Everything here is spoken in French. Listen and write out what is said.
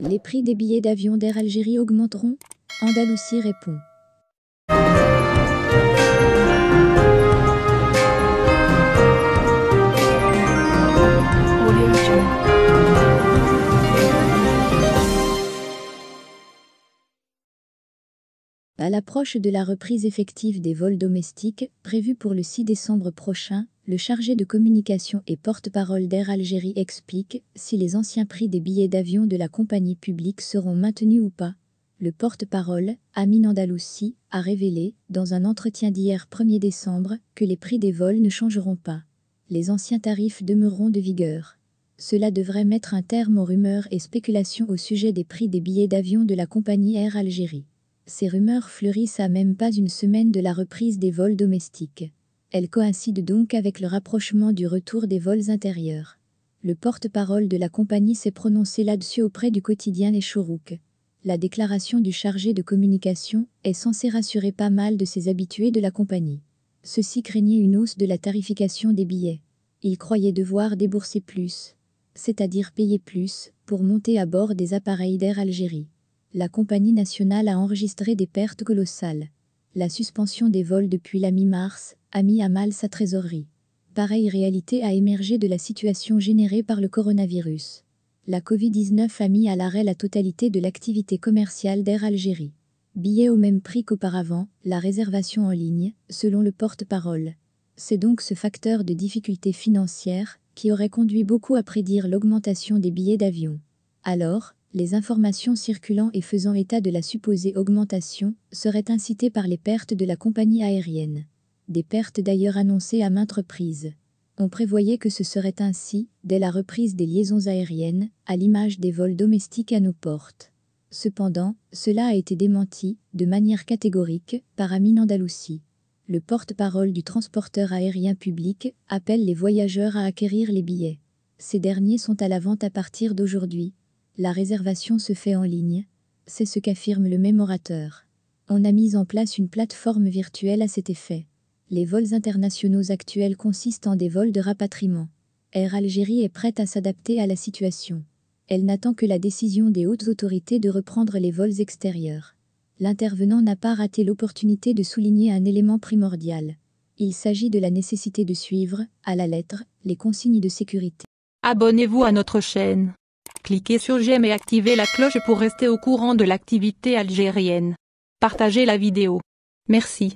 Les prix des billets d'avion d'Air Algérie augmenteront Andalousie répond. À l'approche de la reprise effective des vols domestiques, prévue pour le 6 décembre prochain, le chargé de communication et porte-parole d'Air Algérie explique si les anciens prix des billets d'avion de la compagnie publique seront maintenus ou pas. Le porte-parole, Amin Andaloussi, a révélé, dans un entretien d'hier 1er décembre, que les prix des vols ne changeront pas. Les anciens tarifs demeureront de vigueur. Cela devrait mettre un terme aux rumeurs et spéculations au sujet des prix des billets d'avion de la compagnie Air Algérie. Ces rumeurs fleurissent à même pas une semaine de la reprise des vols domestiques. Elle coïncide donc avec le rapprochement du retour des vols intérieurs. Le porte-parole de la compagnie s'est prononcé là-dessus auprès du quotidien Les Chourouks. La déclaration du chargé de communication est censée rassurer pas mal de ses habitués de la compagnie. Ceux-ci craignaient une hausse de la tarification des billets. Ils croyaient devoir débourser plus, c'est-à-dire payer plus, pour monter à bord des appareils d'Air Algérie. La compagnie nationale a enregistré des pertes colossales. La suspension des vols depuis la mi-mars a mis à mal sa trésorerie. Pareille réalité a émergé de la situation générée par le coronavirus. La Covid-19 a mis à l'arrêt la totalité de l'activité commerciale d'Air Algérie. Billets au même prix qu'auparavant, la réservation en ligne, selon le porte-parole. C'est donc ce facteur de difficulté financière qui aurait conduit beaucoup à prédire l'augmentation des billets d'avion. Alors, les informations circulant et faisant état de la supposée augmentation seraient incitées par les pertes de la compagnie aérienne des pertes d'ailleurs annoncées à maintes reprises. On prévoyait que ce serait ainsi, dès la reprise des liaisons aériennes, à l'image des vols domestiques à nos portes. Cependant, cela a été démenti, de manière catégorique, par Amine Andalousie. Le porte-parole du transporteur aérien public appelle les voyageurs à acquérir les billets. Ces derniers sont à la vente à partir d'aujourd'hui. La réservation se fait en ligne. C'est ce qu'affirme le même orateur. On a mis en place une plateforme virtuelle à cet effet. Les vols internationaux actuels consistent en des vols de rapatriement. Air Algérie est prête à s'adapter à la situation. Elle n'attend que la décision des hautes autorités de reprendre les vols extérieurs. L'intervenant n'a pas raté l'opportunité de souligner un élément primordial. Il s'agit de la nécessité de suivre, à la lettre, les consignes de sécurité. Abonnez-vous à notre chaîne. Cliquez sur j'aime et activez la cloche pour rester au courant de l'activité algérienne. Partagez la vidéo. Merci.